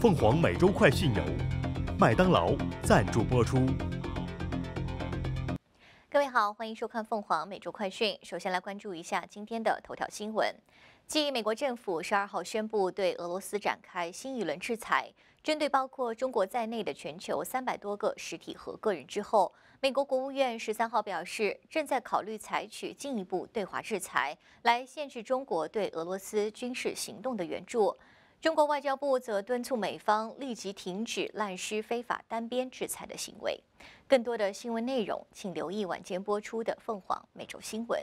凤凰每周快讯由麦当劳赞助播出。各位好，欢迎收看凤凰每周快讯。首先来关注一下今天的头条新闻，继美国政府十二号宣布对俄罗斯展开新一轮制裁，针对包括中国在内的全球三百多个实体和个人之后，美国国务院十三号表示正在考虑采取进一步对华制裁，来限制中国对俄罗斯军事行动的援助。中国外交部则敦促美方立即停止滥施非法单边制裁的行为。更多的新闻内容，请留意晚间播出的《凤凰美洲新闻》。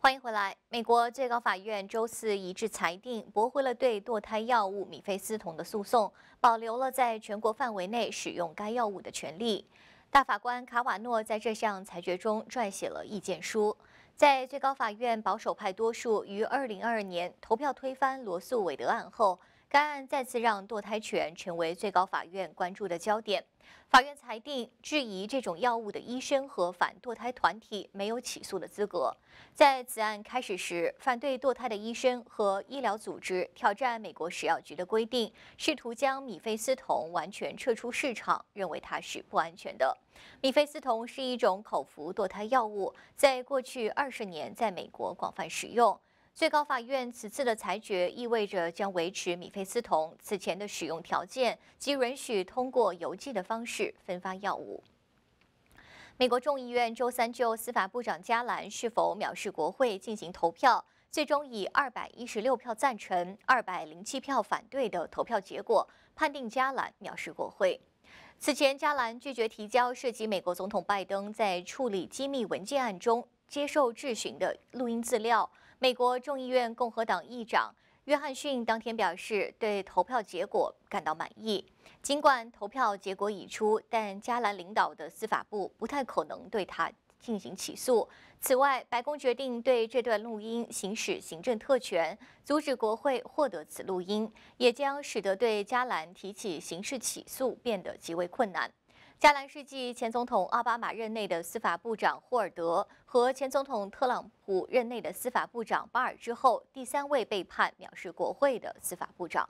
欢迎回来。美国最高法院周四一致裁定，驳回了对堕胎药物米非司酮的诉讼，保留了在全国范围内使用该药物的权利。大法官卡瓦诺在这项裁决中撰写了意见书。在最高法院保守派多数于二零二二年投票推翻罗素韦德案后。该案再次让堕胎权成为最高法院关注的焦点。法院裁定，质疑这种药物的医生和反堕胎团体没有起诉的资格。在此案开始时，反对堕胎的医生和医疗组织挑战美国食药局的规定，试图将米非司酮完全撤出市场，认为它是不安全的。米非司酮是一种口服堕胎药物，在过去二十年在美国广泛使用。最高法院此次的裁决意味着将维持米菲斯酮此前的使用条件，即允许通过邮寄的方式分发药物。美国众议院周三就司法部长加兰是否藐视国会进行投票，最终以二百一十六票赞成、二百零七票反对的投票结果，判定加兰藐视国会。此前，加兰拒绝提交涉及美国总统拜登在处理机密文件案中接受质询的录音资料。美国众议院共和党议长约翰逊当天表示，对投票结果感到满意。尽管投票结果已出，但加兰领导的司法部不太可能对他进行起诉。此外，白宫决定对这段录音行使行政特权，阻止国会获得此录音，也将使得对加兰提起刑事起诉变得极为困难。加兰世纪前总统奥巴马任内的司法部长霍尔德和前总统特朗普任内的司法部长巴尔之后，第三位被判藐视国会的司法部长。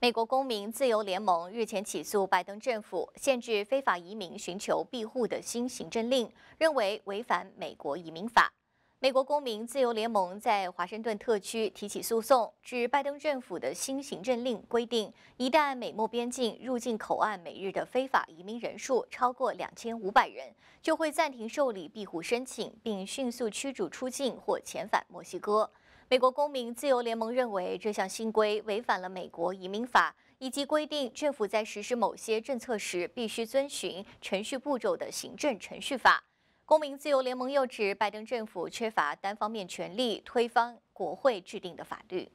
美国公民自由联盟日前起诉拜登政府限制非法移民寻求庇护的新行政令，认为违反美国移民法。美国公民自由联盟在华盛顿特区提起诉讼，指拜登政府的新行政令规定，一旦美墨边境入境口岸每日的非法移民人数超过两千五百人，就会暂停受理庇护申请，并迅速驱逐出境或遣返墨西哥。美国公民自由联盟认为，这项新规违反了美国移民法以及规定政府在实施某些政策时必须遵循程序步骤的行政程序法。公民自由联盟又指，拜登政府缺乏单方面权力推翻国会制定的法律。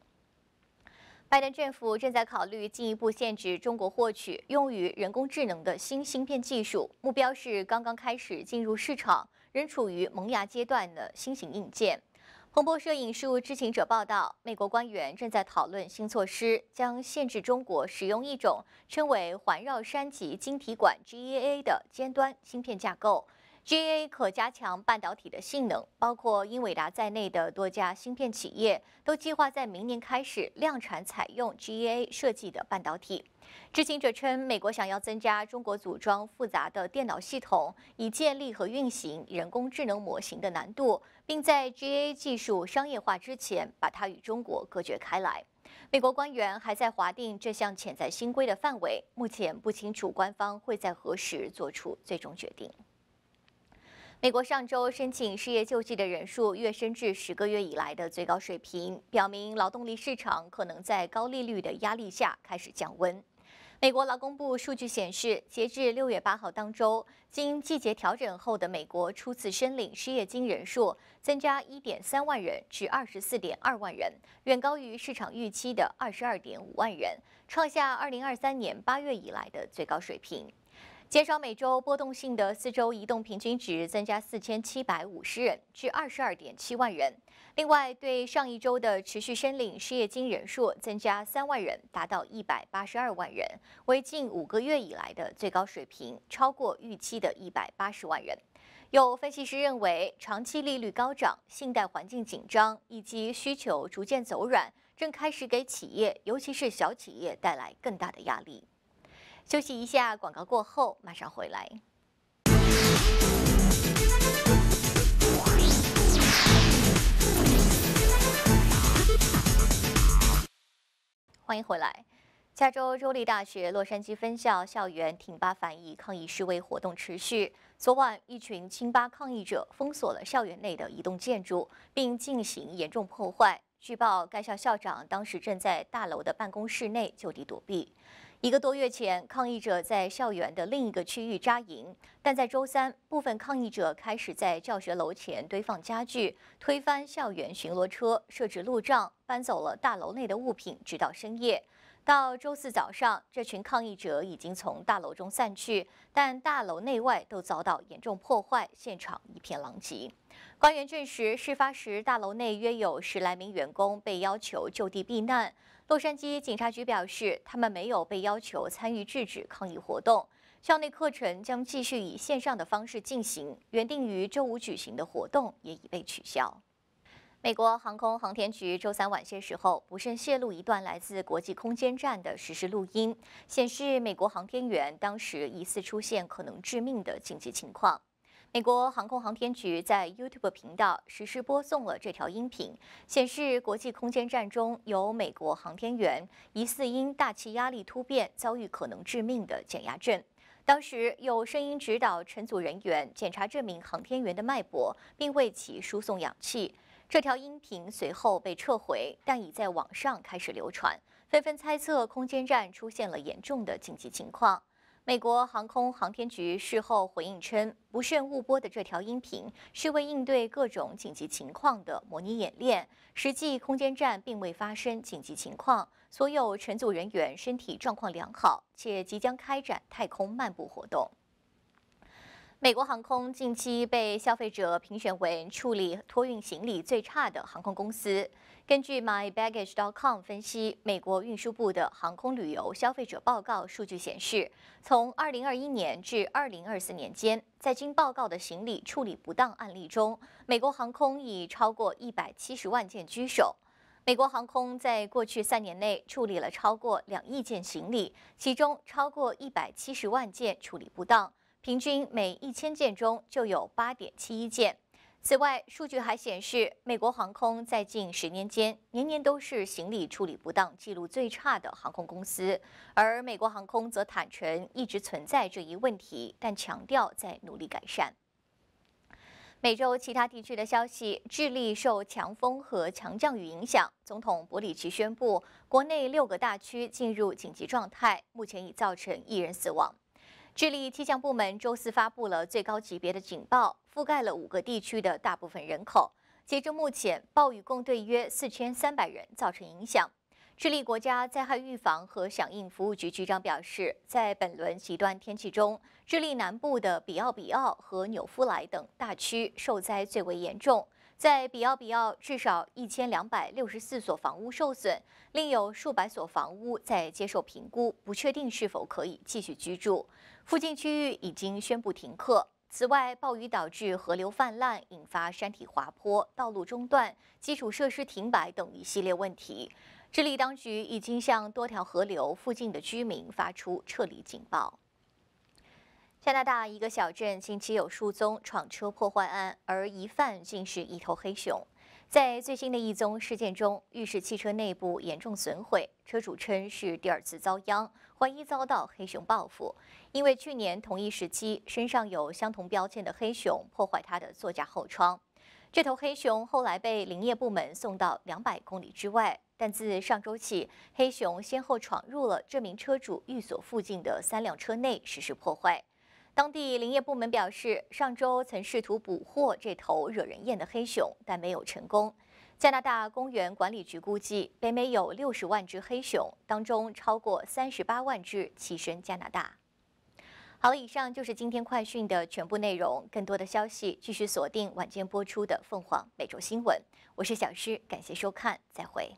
拜登政府正在考虑进一步限制中国获取用于人工智能的新芯片技术，目标是刚刚开始进入市场、仍处于萌芽阶段的新型硬件。彭博社引述知情者报道，美国官员正在讨论新措施，将限制中国使用一种称为环绕山脊晶体管 （GAA） 的尖端芯片架构。G A 可加强半导体的性能，包括英伟达在内的多家芯片企业都计划在明年开始量产采用 G A 设计的半导体。知情者称，美国想要增加中国组装复杂的电脑系统以建立和运行人工智能模型的难度，并在 G A 技术商业化之前把它与中国隔绝开来。美国官员还在划定这项潜在新规的范围，目前不清楚官方会在何时做出最终决定。美国上周申请失业救济的人数跃升至十个月以来的最高水平，表明劳动力市场可能在高利率的压力下开始降温。美国劳工部数据显示，截至六月八号当周，经季节调整后的美国初次申领失业金人数增加一点三万人至二十四点二万人，远高于市场预期的二十二点五万人，创下二零二三年八月以来的最高水平。减少每周波动性的四周移动平均值增加四千七百五十人至二十二点七万人。另外，对上一周的持续申领失业金人数增加三万人，达到一百八十二万人，为近五个月以来的最高水平，超过预期的一百八十万人。有分析师认为，长期利率高涨、信贷环境紧张以及需求逐渐走软，正开始给企业，尤其是小企业带来更大的压力。休息一下，广告过后马上回来。欢迎回来。加州州立大学洛杉矶分校校园挺巴反疫抗议示威活动持续。昨晚，一群亲巴抗议者封锁了校园内的一栋建筑，并进行严重破坏。据报，该校校长当时正在大楼的办公室内就地躲避。一个多月前，抗议者在校园的另一个区域扎营，但在周三，部分抗议者开始在教学楼前堆放家具，推翻校园巡逻车，设置路障，搬走了大楼内的物品，直到深夜。到周四早上，这群抗议者已经从大楼中散去，但大楼内外都遭到严重破坏，现场一片狼藉。官员证实，事发时大楼内约有十来名员工被要求就地避难。洛杉矶警察局表示，他们没有被要求参与制止抗议活动。校内课程将继续以线上的方式进行，原定于周五举行的活动也已被取消。美国航空航天局周三晚些时候不慎泄露一段来自国际空间站的实时录音，显示美国航天员当时疑似出现可能致命的紧急情况。美国航空航天局在 YouTube 频道实时播送了这条音频，显示国际空间站中有美国航天员疑似因大气压力突变遭遇可能致命的减压症。当时有声音指导乘组人员检查这名航天员的脉搏，并为其输送氧气。这条音频随后被撤回，但已在网上开始流传，纷纷猜测空间站出现了严重的紧急情况。美国航空航天局事后回应称，不慎误播的这条音频是为应对各种紧急情况的模拟演练，实际空间站并未发生紧急情况，所有乘组人员身体状况良好，且即将开展太空漫步活动。美国航空近期被消费者评选为处理托运行李最差的航空公司。根据 MyBaggage.com 分析，美国运输部的航空旅游消费者报告数据显示，从2021年至2024年间，在经报告的行李处理不当案例中，美国航空已超过170万件居首。美国航空在过去三年内处理了超过两亿件行李，其中超过170万件处理不当。平均每一千件中就有八点七一件。此外，数据还显示，美国航空在近十年间年年都是行李处理不当记录最差的航空公司。而美国航空则坦诚一直存在这一问题，但强调在努力改善。美洲其他地区的消息：智利受强风和强降雨影响，总统博里奇宣布国内六个大区进入紧急状态，目前已造成一人死亡。智利气象部门周四发布了最高级别的警报，覆盖了五个地区的大部分人口。截至目前，暴雨共对约四千三百人造成影响。智利国家灾害预防和响应服务局局长表示，在本轮极端天气中，智利南部的比奥比奥和纽夫莱等大区受灾最为严重。在比奥比奥，至少一千两百六十四所房屋受损，另有数百所房屋在接受评估，不确定是否可以继续居住。附近区域已经宣布停课。此外，暴雨导致河流泛滥，引发山体滑坡、道路中断、基础设施停摆等一系列问题。智利当局已经向多条河流附近的居民发出撤离警报。加拿大一个小镇近期有数宗闯车破坏案，而疑犯竟是一头黑熊。在最新的一宗事件中，浴室汽车内部严重损毁，车主称是第二次遭殃，怀疑遭到黑熊报复。因为去年同一时期，身上有相同标签的黑熊破坏他的座驾后窗。这头黑熊后来被林业部门送到两百公里之外，但自上周起，黑熊先后闯入了这名车主寓所附近的三辆车内实施破坏。当地林业部门表示，上周曾试图捕获这头惹人厌的黑熊，但没有成功。加拿大公园管理局估计，北美有六十万只黑熊，当中超过三十八万只栖身加拿大。好，以上就是今天快讯的全部内容。更多的消息，继续锁定晚间播出的《凤凰每周新闻》。我是小诗，感谢收看，再会。